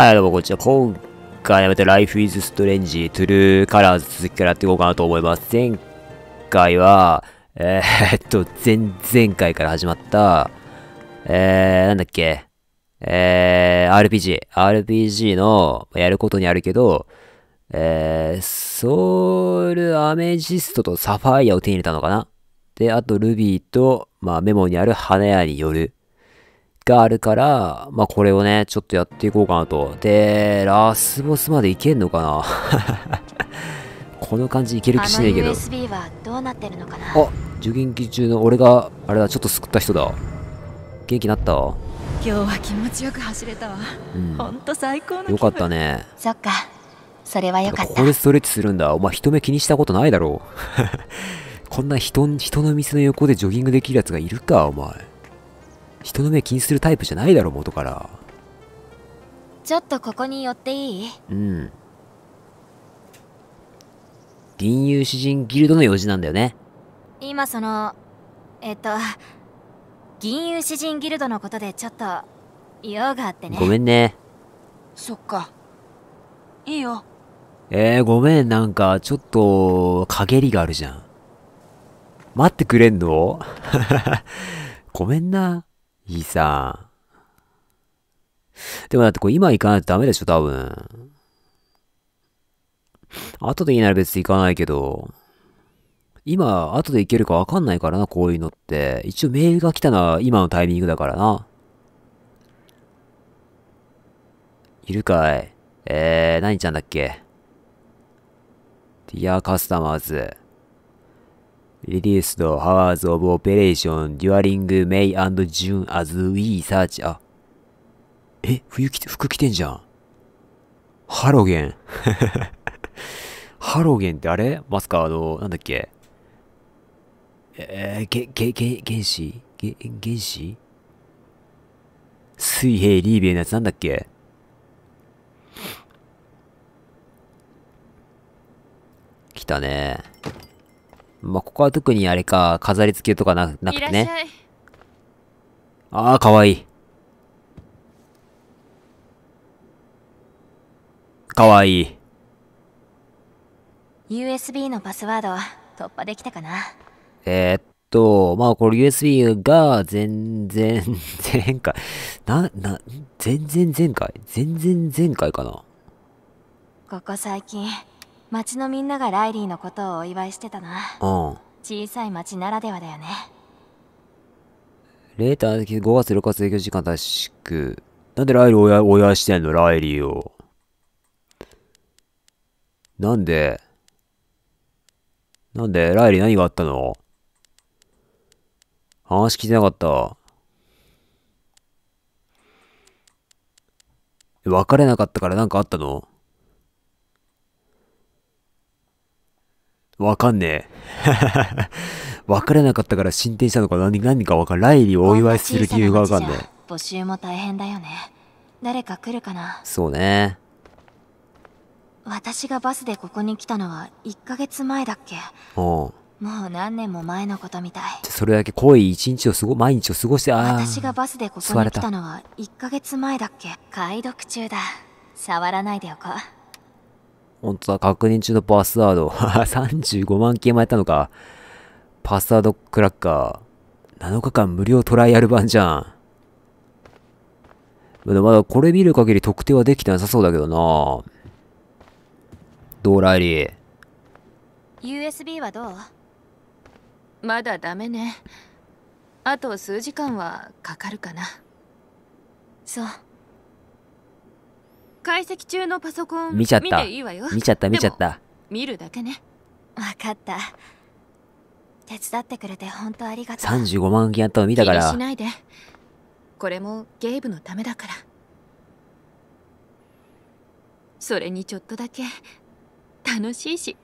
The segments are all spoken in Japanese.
はい、どうもこんにちは。今回やめて Life is Strange True Colors 続きからやっていこうかなと思います。前回は、えー、っと、前々回から始まった、えー、なんだっけ、えー、RPG。RPG の、やることにあるけど、えー、ソウルアメジストとサファイアを手に入れたのかなで、あとルビーと、まあメモにある花屋によるがあるから、まあ、これをね、ちょっとやっていこうかなと。で、ラスボスまでいけんのかな この感じいける気しないけど。USB はどうなってるのかなあ、受験期中の俺が、あれだ、ちょっと救った人だ。元気になった今日は気持ちよく走れたわ。うん、ほんと最高のよかったね。そっか。それはよかった。ここでストレッチするんだ。お前人目気にしたことないだろう。こんな人、人の店の横でジョギングできるやつがいるか、お前。人の目気にするタイプじゃないだろ元からちょっとここに寄っていいうん銀融詩人ギルドの用事なんだよね今そのえっと銀融詩人ギルドのことでちょっと用があってねごめんねそっかいいよえー、ごめんなんかちょっと陰りがあるじゃん待ってくれんの ごめんないいさ。でもだってこれ今行かないとダメでしょ、多分。後でいいなら別に行かないけど。今、後で行けるかわかんないからな、こういうのって。一応メールが来たのは今のタイミングだからな。いるかいえー、何ちゃんだっけディアカスタマーズ。reduced hours of operation during May and June as we search あえ冬着て服着てんじゃんハロゲン ハロゲンってあれマスカーのなんだっけえー、げ、げ、げ、原子げ、原子水平リーベイのやつなんだっけ来たねー。まあ、ここは特にあれか、飾り付けとかな、なくてね。ああ、かわいい。かわいい。USB のパスワード突破できたかなえー、っと、まあこれ USB が全然前回、な、な、全然前回全然前回かな。ここ最近、町のみんながライリーのことをお祝いしてたな。うん。小さい町ならではだよね。レーター5月6月営業時間短縮。なんでライリーをお祝いしてんのライリーを。なんでなんでライリー何があったの話聞いてなかった。別れなかったから何かあったのわかんねえ。わからなかったから進展したのか何何かわかんい。ライリーをお祝いする理由がわかんねえ。募集も大変だよね。誰か来るかな。そうね。私がバスでここに来たのは1ヶ月前だっけおうもう何年も前のことみたいそれだけ濃い一日をすご毎日を過ごしてあ私がバスでここに来たのは1ヶ月前だっけ解読中だ触らないでおこう本当だ、確認中のパスワード。35 万件もやったのか。パスワードクラッカー。7日間無料トライアル版じゃん。まだまだこれ見る限り特定はできてなさそうだけどな。ドーライリー。USB はどうまだダメね。あと数時間はかかるかな。そう。解析中のパソコン見ちゃった見ちゃった見ちゃった見るだけね分かった手伝ってくれて本当ありがとう35万件やったの見たからしないでこれもゲイブのためだからそれにちょっとだけ楽しいし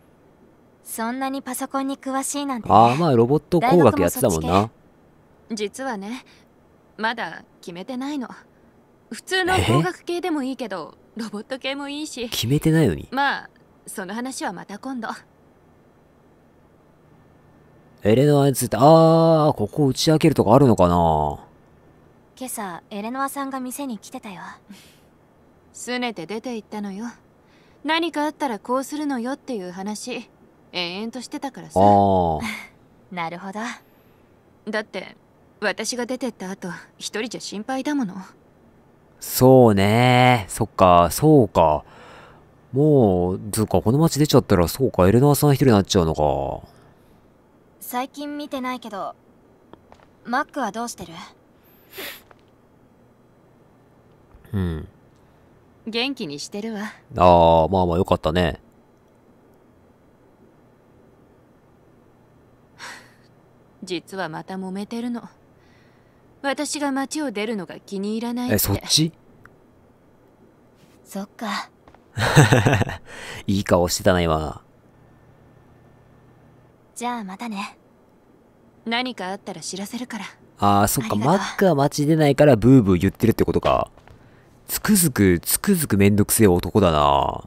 そんなにパソコンに詳しいなんて、ね、ああまあロボット工学やってたもんな実はねまだ決めてないの普通の工学系でもいいけどロボット系もいいし決めてないのにまあその話はまた今度エレノアについてああここ打ち明けるとかあるのかな今朝エレノアさんが店に来てたよすねて出て行ったのよ何かあったらこうするのよっていう話延々としてたからさ なるほどだって私が出てった後一人じゃ心配だものそうね。そっか、そうか。もう、ずうか、この街出ちゃったら、そうか、エレナーさん一人になっちゃうのか。最近見てないけど、マックはどうしてるうん。元気にしてるわ。ああ、まあまあよかったね。実はまた揉めてるの。私が町を出るのが気に入らないえそっち そっかいい顔してたな今じゃあまたね何かあったら知らせるからああそっかマックは町出ないからブーブー言ってるってことかつくづくつくづくめんどくせえ男だな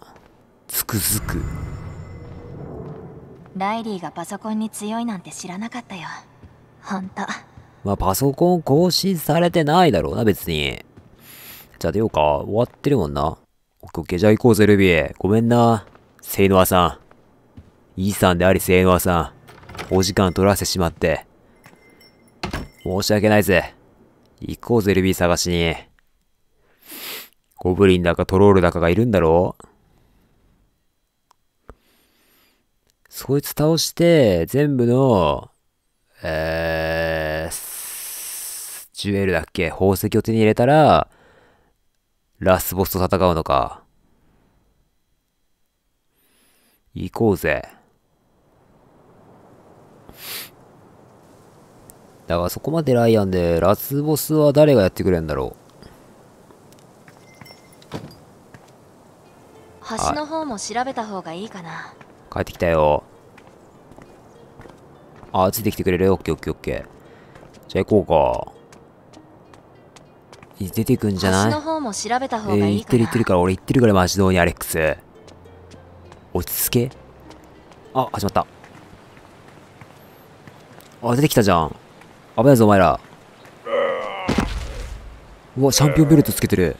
つくづくライリーがパソコンに強いなんて知らなかったよほんとまあ、パソコン更新されてないだろうな、別に。じゃあ出ようか。終わってるもんな。オッケーオッケー。じゃあ行こうぜ、ルビー。ごめんな。セイノアさん。イーさんであり、セイノアさん。お時間取らせてしまって。申し訳ないぜ。行こうぜ、ルビー探しに。ゴブリンだかトロールだかがいるんだろうそいつ倒して、全部の、えー、ジュエルだっけ宝石を手に入れたら、ラスボスと戦うのか。行こうぜ。だがそこまでライアンで、ラスボスは誰がやってくれるんだろう。橋の方も調べた方がいいかな。帰ってきたよ。あ、ついてきてくれるオッケーオッケーオッケー。じゃあ行こうか。出てくんじゃないの方方いいえー、言ってる言ってるから、俺言ってるからマジどうにアレックス。落ち着けあ、始まった。あ、出てきたじゃん。危ないぞ、お前ら。うわ、チャンピオンベルトつけてる。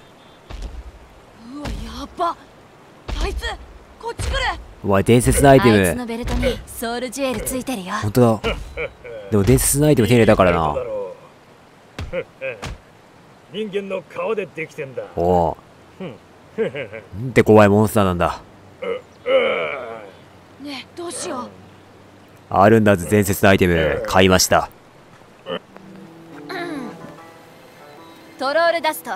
うわ、やっば。あいつ、こっち来る。うわ、伝説のアイテム。あいつのベルトにソウルジュエルついてるよ。本当だ。でも伝説のアイテム手入れだからな。人間の顔でできてんだおおなんて怖いモンスターなんだねえどうしようあるんだぜ伝説のアイテム買いました、うん、トロールダスト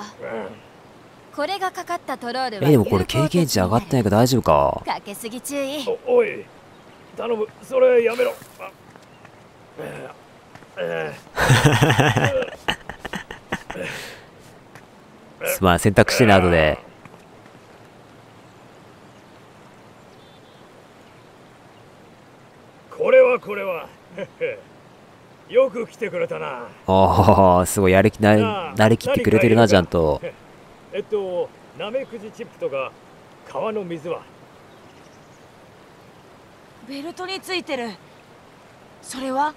これがかかったトロールえでもこれ経験値上がってないか大丈夫かかけすぎ注意おい頼むそれやめろえー すまん、選択してね、後で。これはこれは。よく来てくれたな。ああ、すごい、やる気な、慣れきってくれてるな、ちゃんと。えっと、なめくじチップとか、川の水はベルトについてる。それは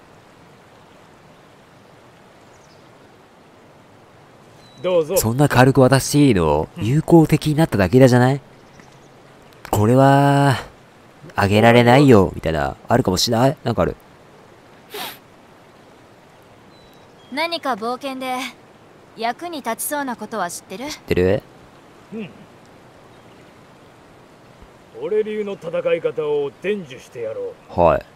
どうぞ。そんな軽く渡していいの友好的になっただけだじゃないこれは、あげられないよ、みたいな、あるかもしれないなんかある。何か冒険で役に立ちそうなことは知ってる知ってるうん。俺流の戦い方を伝授してやろう。はい。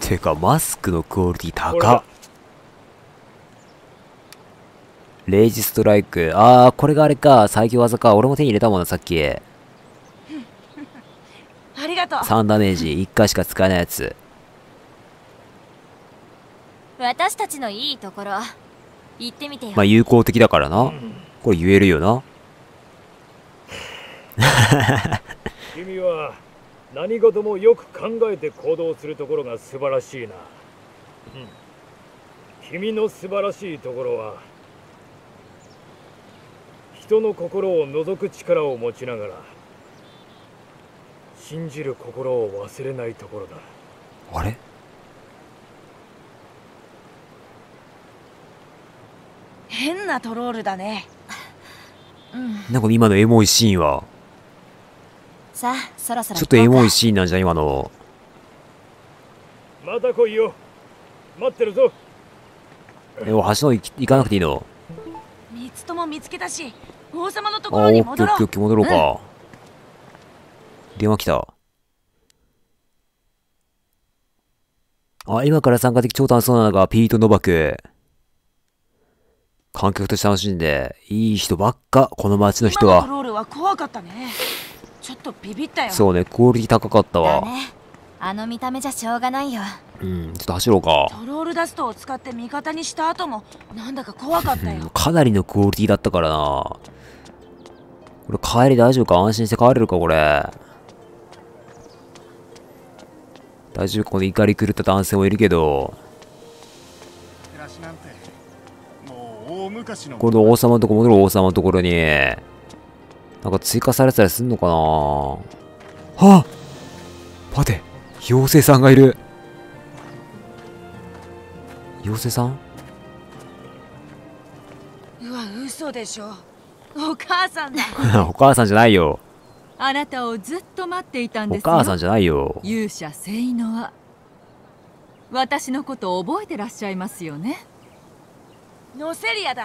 てか、マスクのクオリティ高っ。レイジストライク。あー、これがあれか。最強技か。俺も手に入れたもんな、さっき。ありがとう。3ダメージ。1回しか使えないやつ。私たちのいいところ、行ってみてまあ、友好的だからな。これ言えるよな。君は何事もよく考えて行動するところが素晴らしいな。うん、君の素晴らしいところは人の心を覗く力を持ちながら信じる心を忘れないところだあれ変なトロールだね、うん、なんか今のエモいシーンはさあそろそろちょっとエモいシーンなんじゃ今のまた来いよ待ってるぞでも橋の行かなくていいの三つとも見つけたし王様のところに戻ろう。あ、オッケーオッケー戻ろうか。うん、電話来た。あ、今から参加的超楽しそうなのが、ピート・ノバク。観客として楽しんで、いい人ばっか、この街の人は。ロールは怖かったね。ちょっとビビったよ。そうね、クオリティ高かったわ。あの見た目じゃしょうがないよ。うん、ちょっと走ろうか。トロールダストを使って味方にした後も、なんだか怖かったよ。かなりのクオリティだったからな。これ帰り大丈夫か安心して帰れるかこれ。大丈夫この怒り狂った男性もいるけど。これで王様のとこ戻る王様のところに。なんか追加されたりすんのかなはあ待て妖精さんがいる妖精さんうわ嘘でしょ お母さんだ お母さんじゃないよあなたをずっと待っていたんですお母さんじゃないよ勇者セイノア私のこと覚えてらっしゃいますよねノセリアだ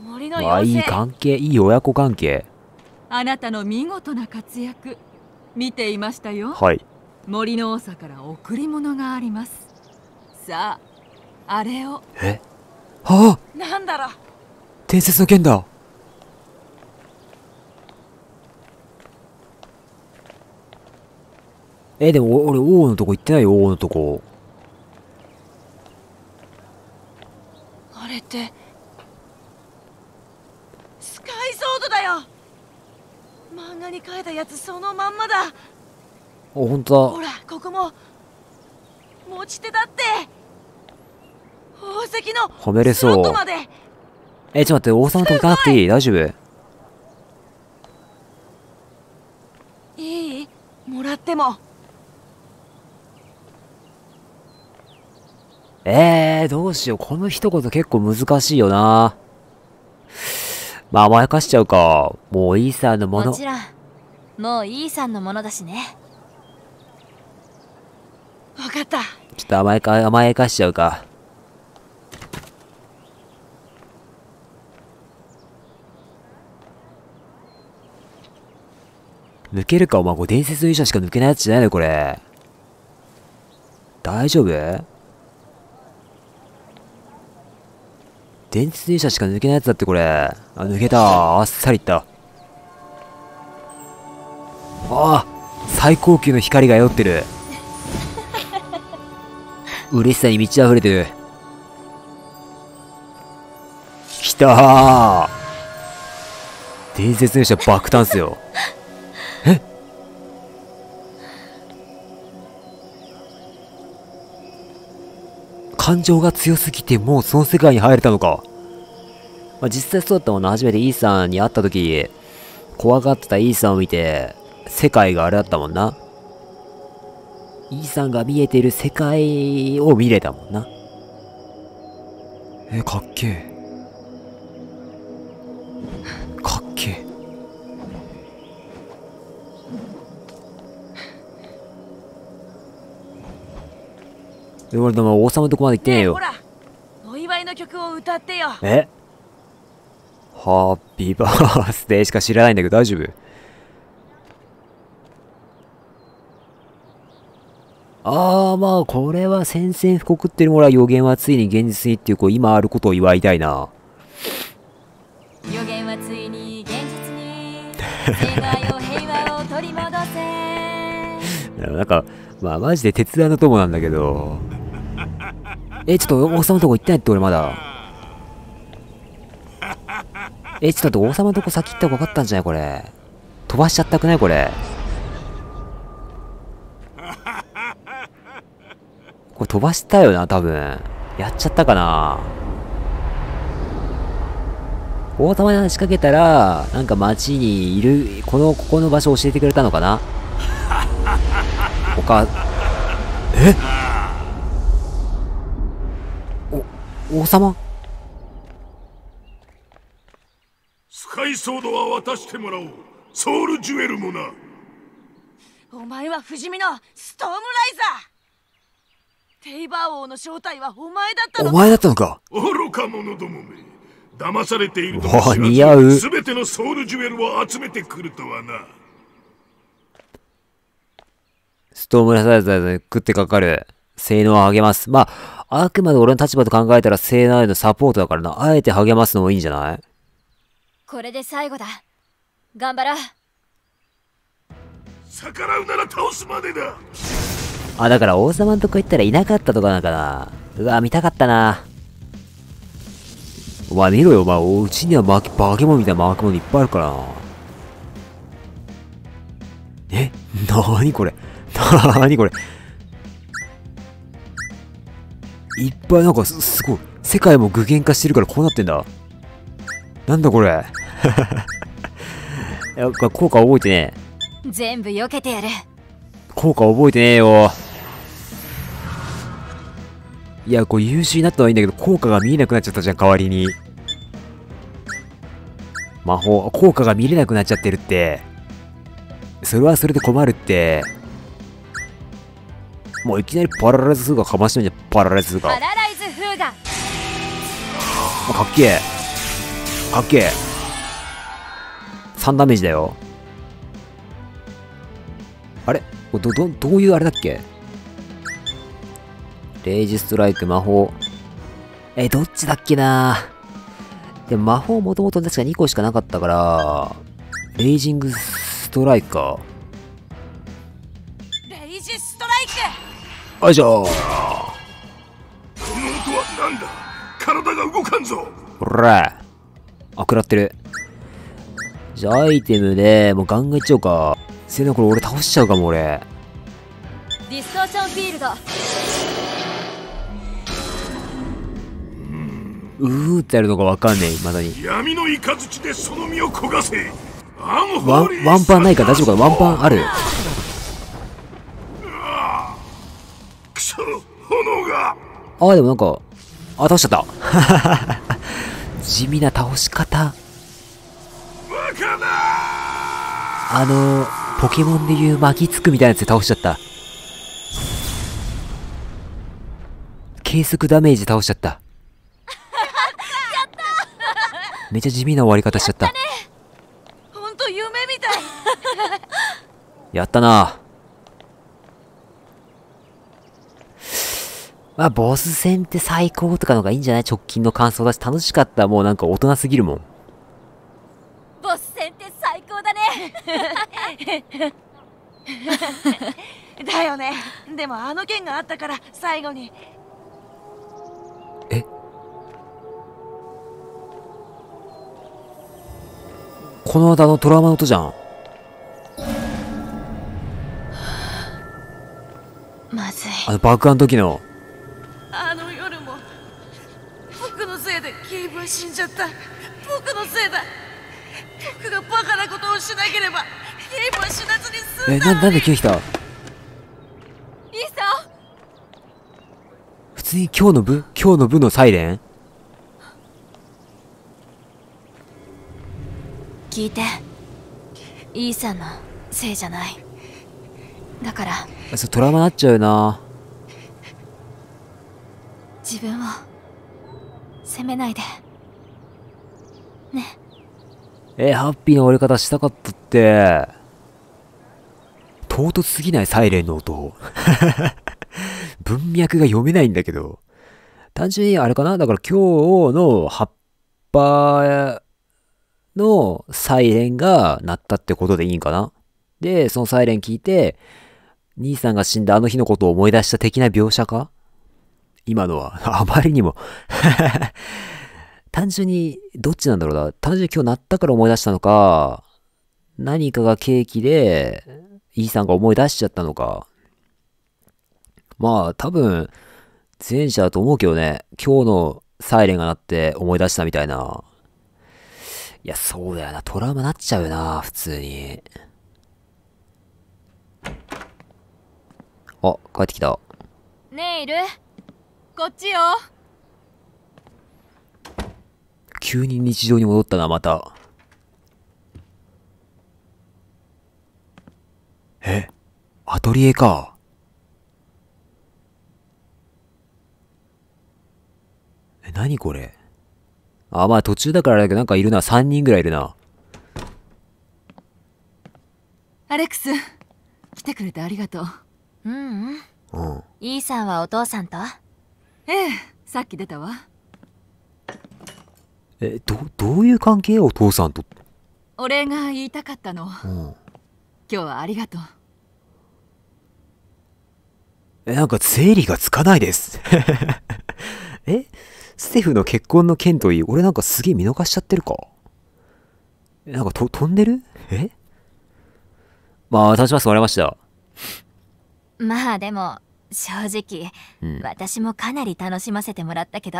森の妖精いい関係いい親子関係あなたの見事な活躍見ていましたよはい森の多さから贈り物がありますさああれをえはあなんだろう伝説の剣だえ、でも俺、王のとこ行ってないよ、王のとこ。あれって、スカイソードだよ漫画に描いたやつそのまんまだお、ほんとだ。ほら、ここも、持ち手だって。宝石の、褒めれそう。え、ちょっと待って、王さんと行かなくていい大丈夫いいもらってもえー、どうしよう。この一言結構難しいよな。まあ、甘やかしちゃうか。もうイーサンのもの。もちろん。もうイーサンのものだしね。わかった。ちょっと甘やか、甘やかしちゃうか。抜けるかお前、伝説の医者しか抜けないやつじゃないのこれ。大丈夫電池電車しか抜けないやつだってこれ。あ、抜けた。あっさりいった。ああ最高級の光が酔ってる。嬉しさに満ち溢れてる。きたー伝説電車爆誕っすよ。感情が強すぎてもうその世界に入れたのか。まあ、実際そうだったもんな。初めてイーサンに会った時、怖がってたイーサンを見て、世界があれだったもんな。イーサンが見えてる世界を見れたもんな。え、かっけえ。俺でも王様のとこまで行ってねえよ。ねえお祝いの曲を歌ってよ。えハッピーバースデーしか知らないんだけど大丈夫ああ、まあ、これは宣戦布告っていうのもら予言はついに現実にっていう、こう、今あることを祝いたいな。予言はついに現実に、平和を取り戻せ。なんか、まあ、マジで鉄腕の友なんだけど。え、ちょっと王様のとこ行ってないって俺まだ。え、ちょっと王様のとこ先行った方が分かったんじゃないこれ。飛ばしちゃったくないこれ。これ飛ばしたよな、多分。やっちゃったかな。王様に話しかけたら、なんか街にいる、この、ここの場所教えてくれたのかなおか、え王様スカイソードは渡してもらおうソウルジュエルもなお前は不死身のストームライザーテイバー王の正体はお前だったのかお前だったのか愚か者どもめ騙されているとは似合う全てのソウルジュエルを集めてくるとはなストームライザーで食ってかかる性能を上げます。まあ、あくまで俺の立場と考えたら性能へのサポートだからな。あえて励ますのもいいんじゃないこれで最後だ。頑張ら。逆らうなら倒すまでだあ、だから王様のとこ行ったらいなかったとかなんかな。うわ、見たかったな。お前見ろよ、お前。おうちにはバケモンみたいなバケ物いっぱいあるからな。えなに これなに これいっぱいなんかす、すごい。世界も具現化してるからこうなってんだ。なんだこれ。やっぱ効果覚えてねえ。全部避けてやる。効果覚えてねえよ。いや、こう優秀になったのはいいんだけど、効果が見えなくなっちゃったじゃん、代わりに。魔法、効果が見れなくなっちゃってるって。それはそれで困るって。もういきなりパラライズ風がかましてみて、パラライズ風が。パラライズ風が。かっけえ。かっけえ。3ダメージだよ。あれど、ど、どういうあれだっけレイジストライク、魔法。え、どっちだっけなでも魔法もともと確か2個しかなかったから、レイジングストライクか。よいしょこの音はなんだ体が動かんぞほらあ食らってるじゃあアイテムでもうガンガンいっちゃおうかせなこれ俺倒しちゃうかも俺ディストーションフィールドうーってやるのがわかんねえまだに闇の雷でその身を焦がせワンワンパンないか大丈夫かワンパンあるそ炎がああ、でもなんか、あ、倒しちゃった。地味な倒し方。あの、ポケモンでいう巻きつくみたいなやつで倒しちゃった。計測ダメージ倒しちゃった。めっちゃ地味な終わり方しちゃった。やったなまあ、ボス戦って最高とかのがいいんじゃない直近の感想だし、楽しかったもうなんか大人すぎるもん。ボス戦って最高だね だよね。でもあの件があったから、最後に。えこの間のトラウマの音じゃん。まずい。あの爆破の時の。死んじゃった僕のせいだ僕がバカなことをしなければゲームは死なずに済んだえななんで急に来たリサ普通に今日の部今日の部のサイレン聞いてイーサンのせいじゃないだからそうトラウマなっちゃうな自分を責めないでねえハッピーの終わり方したかったって唐突すぎないサイレンの音 文脈が読めないんだけど単純にあれかなだから今日の葉っぱのサイレンが鳴ったってことでいいんかなで、そのサイレン聞いて、兄さんが死んだあの日のことを思い出した的な描写か今のは、あまりにも単純に、どっちなんだろうな。単純に今日なったから思い出したのか、何かがケーキで、イ、ーさんが思い出しちゃったのか。まあ、多分、前者だと思うけどね。今日のサイレンが鳴って思い出したみたいな。いや、そうだよな。トラウマなっちゃうよな、普通に。あ、帰ってきた。ネイル、こっちよ。急に日常に戻ったな、また。えアトリエか。え、なにこれあ、まあ途中だからだけどなんかいるな。3人ぐらいいるな。アレックス、来てくれてありがとう。うんうん。うん。イーさんはお父さんとええ、さっき出たわ。えどどういう関係お父さんとお礼が言いたかったの、うん、今日はありがとうえなんか整理がつかないです えステフの結婚の件といい俺なんかすげえ見逃しちゃってるかなんかと飛んでるえまあ立場座れましたまあでも正直、うん、私もかなり楽しませてもらったけど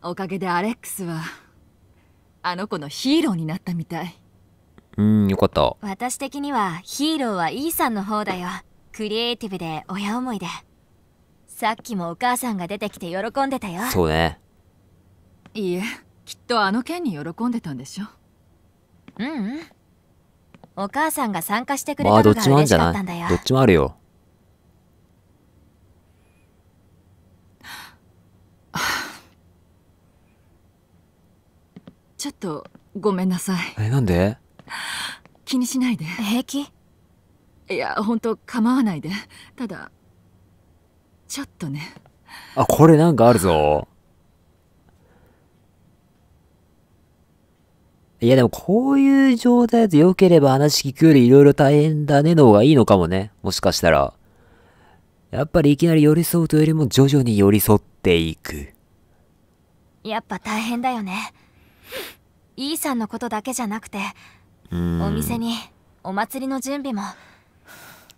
おかげでアレックスはあの子のヒーローになったみたいうんよかった私的にはヒーローはイーさんの方だよクリエイティブで親思いでさっきもお母さんが出てきて喜んでたよそうねいいえきっとあの件に喜んでたんでしょううん、うん、お母さんが参加してくれたのが嬉しかったんだよ、まあ、どっちもあるよとごめんなさいえなんで気にしないで平気いや本当構わないでただちょっとねあこれなんかあるぞいやでもこういう状態でよ良ければ話聞くよりいろいろ大変だねの方がいいのかもね。もしかしたら。やっぱりいきなり寄り添うというよりも徐々に寄り添っていく。やっぱ大変だよね。イーさんのことだけじゃなくてお店にお祭りの準備も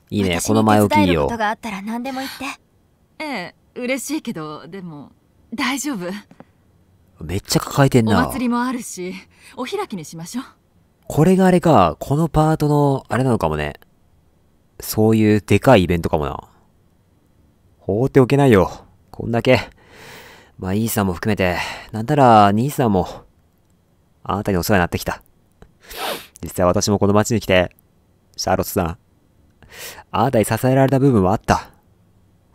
いいねこの前置きいいよことがあったら何でも言ってええ嬉しいけどでも大丈夫めっちゃ抱えてんな祭りもあるしお開きにしましょうこれがあれかこのパートのあれなのかもねそういうでかいイベントかもな放っておけないよこんだけまあ、イーさんも含めて、なんたら、兄さんも、あなたにお世話になってきた。実際私もこの街に来て、シャーロットさん、あなたに支えられた部分はあった。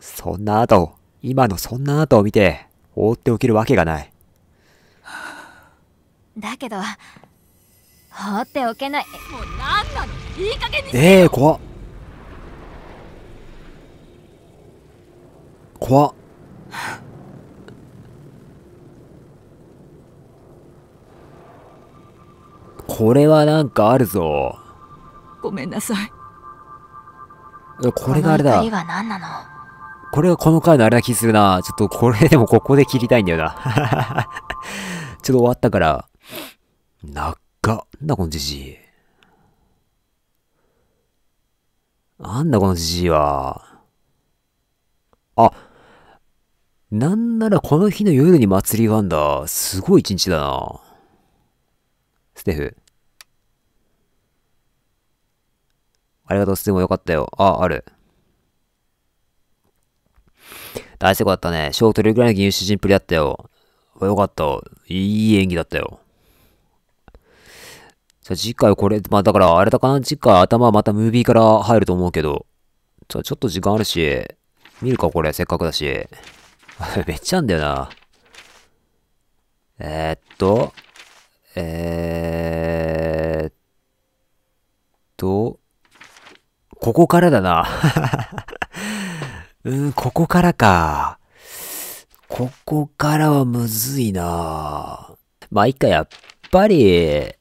そんなあなたを、今のそんなあなたを見て、放っておけるわけがない。だけど、放っておけない。もう何なのいい加減にええー、怖っ。怖っ。これはなんかあるぞ。ごめんなさい。これがあれだ。これがこの回のあれな気するな。ちょっとこれでもここで切りたいんだよな。ちょっと終わったから。なっか。なんだこのじじい。なんだこのじじいは。あ、なんならこの日の夜に祭りがあんだ。すごい一日だな。ステフ。ありがとう、すごいよかったよ。あ、ある。大成功だったね。賞ー取れるぐらいの銀融詩人ンプリだったよ。よかった。いい演技だったよ。じゃあ次回これ、まあだからあれだかな次回頭またムービーから入ると思うけど。じゃちょっと時間あるし、見るかこれ、せっかくだし。めっちゃあんだよな。えー、っと、えー、っと、ここからだな。うん、ここからか。ここからはむずいなまあ、いっか、やっぱり、エ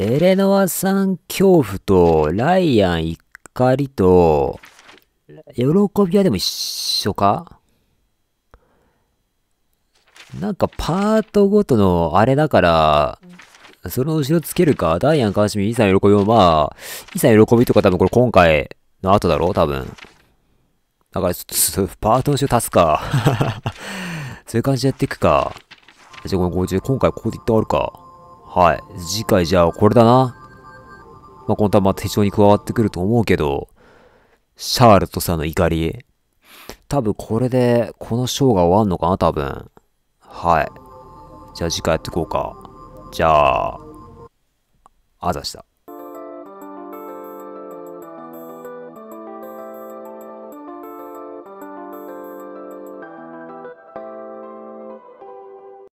レノアさん恐怖と、ライアン怒りと、喜びはでも一緒かなんかパートごとのあれだから、その後ろつけるか、ダイアン、川島、イーサン喜びもまあ、イーサン喜びとか多分これ今回、の後だろ多分。だからちょっと、パートの仕事足すか。そういう感じでやっていくか。じゃあ、めん、今回ここで一旦終わるか。はい。次回じゃあこれだな。まあ、このま分手帳に加わってくると思うけど、シャールとさんの怒り。多分これで、このショーが終わんのかな多分。はい。じゃあ次回やっていこうか。じゃあ、あざした。